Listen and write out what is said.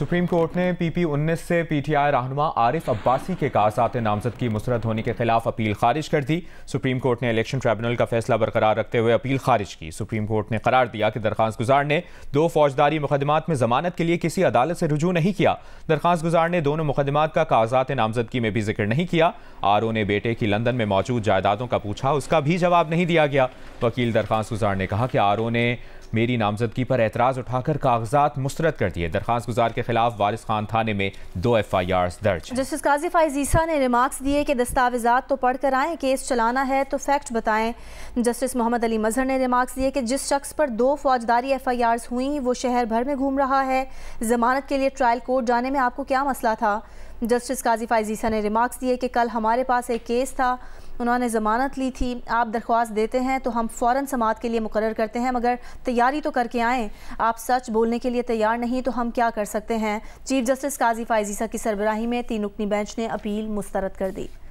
supreme Court ने PP 19 से PTI रहनुमा आरिफ अब्बासी के कागजात नामजद की मुस्रद होने के खिलाफ अपील खारिज कर दी सुप्रीम कोर्ट ने इलेक्शन ट्रिब्यूनल का फैसला बरकरार रखते हुए अपील खारिज की सुप्रीम कोर्ट ने करार दिया कि दरखास्त गुजार ने दो फौजदारी मुकदमात में जमानत के लिए किसी अदालत से रुजू नहीं किया दरखास्त गुजार ने दोनों मुकदमात का कागजात नामजदगी में भी जिक्र नहीं किया आर ने बेटे की लंदन में मौजूद जायदादों का पूछा उसका भी जवाब नहीं दिया गया वकील दरखास्त गुजार ने कहा कि आर ने मेरी नामजदगी पर एतराज़ उठाकर कागजात मुस्रद कर दिए दरखास्त गुजार के खिलाफ वारिस खान थाने में दो एफ आई आर दर्ज जस्टिस काजी फाइजीसा ने रिमार्क्स दिए कि दस्तावेज़ा तो पढ़ कर आएँ केस चलाना है तो फैक्ट बताएं जस्टिस मोहम्मद अली मजहर ने रिमार्क्स दिए कि जिस शख्स पर दो फौजदारी एफ आई आर हुई वो शहर भर में घूम रहा है जमानत के लिए ट्रायल कोर्ट जाने में आपको क्या मसला था जस्टिस काजी फाइजीसा ने रिमार्क्स दिए कि कल हमारे पास एक केस था उन्होंने ज़मानत ली थी आप दरख्वास्त देते हैं तो हम फ़ौर समात के लिए मुकर करते हैं मगर तैयारी तो करके आएँ आप सच बोलने के लिए तैयार नहीं तो हम क्या कर सकते हैं चीफ जस्टिस काजी फायजीसा की सरबराही में तीन रुकनी बेंच ने अपील मुस्तरद कर दी